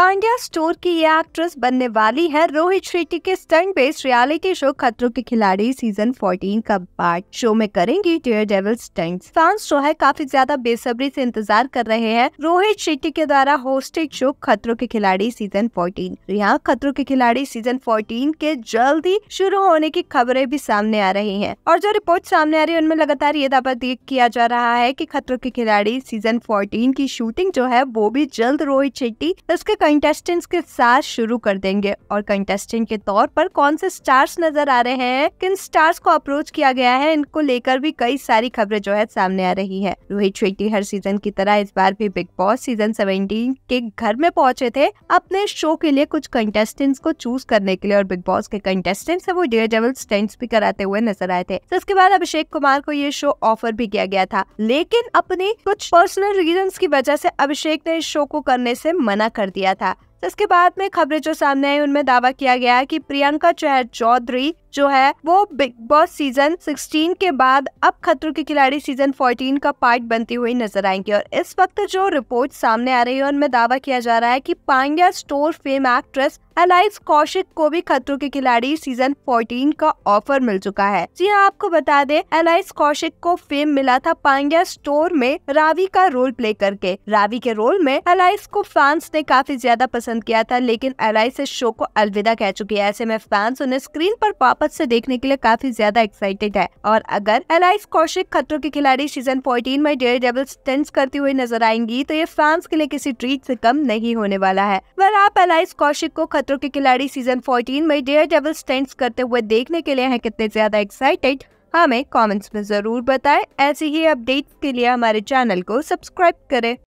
Pandya store की ये actress बनने वाली है रोहित शेट्टी के स्टंट बेस्ड रियलिटी शो खतरों के खिलाड़ी सीजन 14 का पार्ट शो में करेंगी डेयर डेवल स्टंट फैंस जो है काफी ज्यादा बेसब्री से इंतजार कर रहे हैं रोहित शेट्टी के द्वारा होस्टेड शो खतरों के खिलाड़ी सीजन 14 यहाँ खतरों के खिलाड़ी सीजन फोर्टीन के जल्द शुरू होने की खबरें भी सामने आ रही है और जो रिपोर्ट सामने आ रही है उनमें लगातार ये दावा किया जा रहा है की खतरों के खिलाड़ी सीजन फोर्टीन की शूटिंग जो है वो भी जल्द रोहित शेट्टी कंटेस्टेंट्स के साथ शुरू कर देंगे और कंटेस्टेंट के तौर पर कौन से स्टार्स नजर आ रहे हैं किन स्टार्स को अप्रोच किया गया है इनको लेकर भी कई सारी खबरें जो है सामने आ रही है रोहित शेट्टी हर सीजन की तरह इस बार भी बिग बॉस सीजन सेवेंटीन के घर में पहुंचे थे अपने शो के लिए कुछ कंटेस्टेंट्स को चूज करने के लिए और बिग बॉस के कंटेस्टेंट्स से वो डेयर डेवल स्टेंट्स भी कराते हुए नजर आए थे तो इसके बाद अभिषेक कुमार को ये शो ऑफर भी किया गया था लेकिन अपने कुछ पर्सनल रीजन की वजह से अभिषेक ने इस शो को करने से मना कर दिया था जिसके बाद में खबरें जो सामने आई उनमें दावा किया गया कि प्रियंका चौधरी जो है वो बिग बॉस सीजन 16 के बाद अब खतरों के खिलाड़ी सीजन 14 का पार्ट बनती हुई नजर आएंगे और इस वक्त जो रिपोर्ट सामने आ रही है उनमें दावा किया जा रहा है कि Pandya store fame actress Alice Kaushik को भी खतरों के खिलाड़ी सीजन 14 का ऑफर मिल चुका है जी हाँ आपको बता दे एलाइस कौशिक को फेम मिला था पांड्या स्टोर में रावी का रोल प्ले करके रावी के रोल में एलाइस को फैंस ने काफी ज्यादा पसंद किया था लेकिन एलाइस इस शो को अलविदा कह चुकी है ऐसे में फैंस उन्हें स्क्रीन पर वापस से देखने के लिए काफी ज्यादा एक्साइटेड है और अगर एलाइस कौशिक खतरों के खिलाड़ी सीजन फोर्टीन में डेयर डेबल टेंस करती हुई नजर आएंगी तो ये फैंस के लिए किसी ट्रीट से कम नहीं होने वाला है अगर आप एलाइस कौशिक को खतरों के खिलाड़ी सीजन फोर्टीन में डेयर डेबल स्टेंट्स करते हुए देखने के लिए है कितने ज्यादा एक्साइटेड हमें कॉमेंट्स में ज़रूर बताए ऐसी ही अपडेट के लिए हमारे चैनल को सब्सक्राइब करें